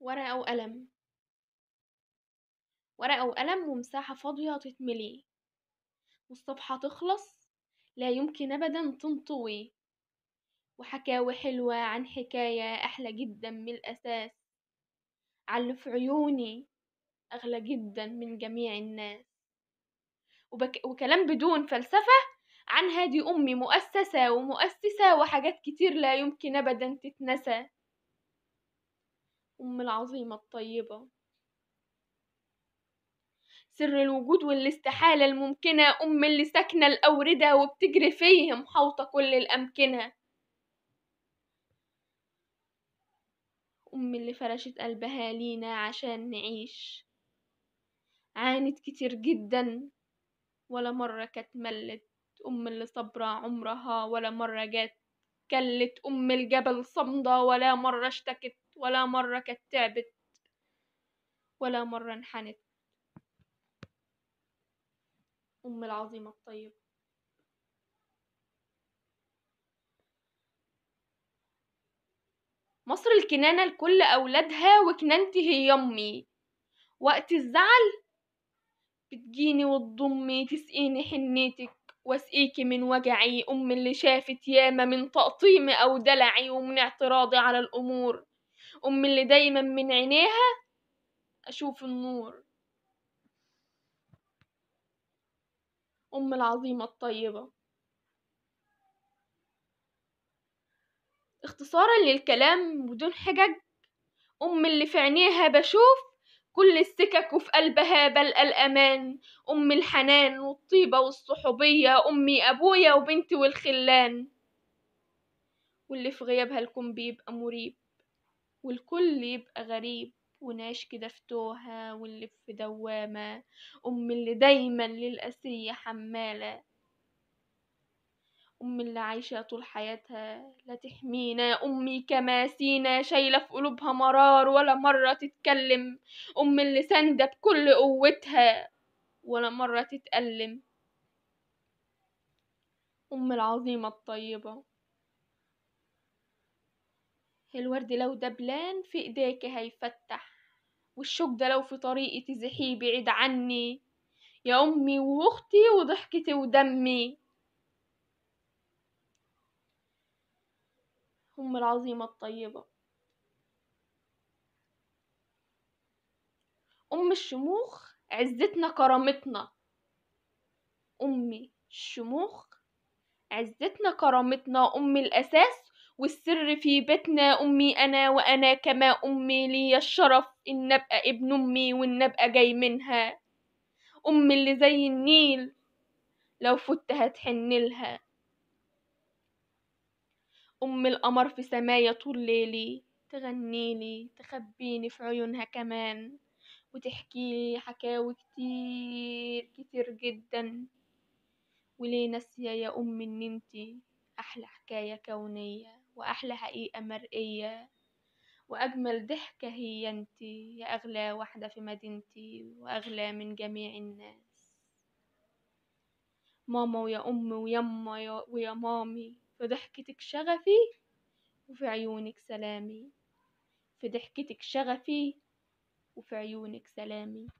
ورقة وقلم ورقة وقلم ومساحة فاضية تتملي والصفحة تخلص لا يمكن أبدا تنطوي وحكاوي حلوة عن حكاية أحلى جدا من الأساس على في عيوني أغلى جدا من جميع الناس وبك... وكلام بدون فلسفة عن هادي أمي مؤسسة ومؤسسة وحاجات كتير لا يمكن أبدا تتنسى أم العظيمة الطيبة سر الوجود والاستحالة الممكنة أم اللي ساكنة الأوردة وبتجري فيهم حوطة كل الأمكنة أم اللي فرشت قلبها لينا عشان نعيش عانت كتير جدا ولا مرة كانت ملت أم اللي صبرة عمرها ولا مرة جت كلت أم الجبل صمدة ولا مرة اشتكت ولا مرة كتعبت ولا مرة انحنت أم العظيمة الطيبة مصر الكنانة لكل أولادها وكنانتي هي أمي وقت الزعل بتجيني وتضمي تسقيني حنيتك واسقيكي من وجعي أم اللي شافت ياما من تقطيمي أو دلعي ومن اعتراضي على الأمور أم اللي دايما من عينيها أشوف النور أم العظيمة الطيبة اختصارا للكلام بدون حجج أم اللي في عينيها بشوف كل السكك وفي قلبها بل الأمان أم الحنان والطيبة والصحوبية أمي أبويا وبنتي والخلان واللي في غيابها الكون بيبقى مريب والكل يبقى غريب وناش كده في توهة واللي في دوامة أم اللي دايما للأسية حمالة أم اللي عايشة طول حياتها لا تحمينا أمي أمي كماسينا شايلة في قلوبها مرار ولا مرة تتكلم أم اللي ساندة بكل قوتها ولا مرة تتألم أم العظيمة الطيبة الورد لو دبلان في ايديك هيفتح والشوك ده لو في طريقي تزحيه بعيد عني يا امي واختي وضحكتي ودمي ام العظيمه الطيبه ام الشموخ عزتنا كرامتنا امي الشموخ عزتنا كرامتنا ام الاساس والسر في بيتنا أمي أنا وأنا كما أمي لي الشرف إن أبقى ابن أمي وإن أبقى جاي منها أمي اللي زي النيل لو فت هتحنلها أم القمر في سمايا طول ليلي تغنيلي تخبيني في عيونها كمان وتحكيلي حكاوي كتير كتير جدا وليه ناسية يا أم إن انتي أحلى حكاية كونية وأحلى حقيقة مرئية وأجمل ضحكة هي أنتي يا أغلى واحدة في مدينتي وأغلى من جميع الناس ماما ويا ويا ويما ويا مامي في ضحكتك شغفي وفي عيونك سلامي في ضحكتك شغفي وفي عيونك سلامي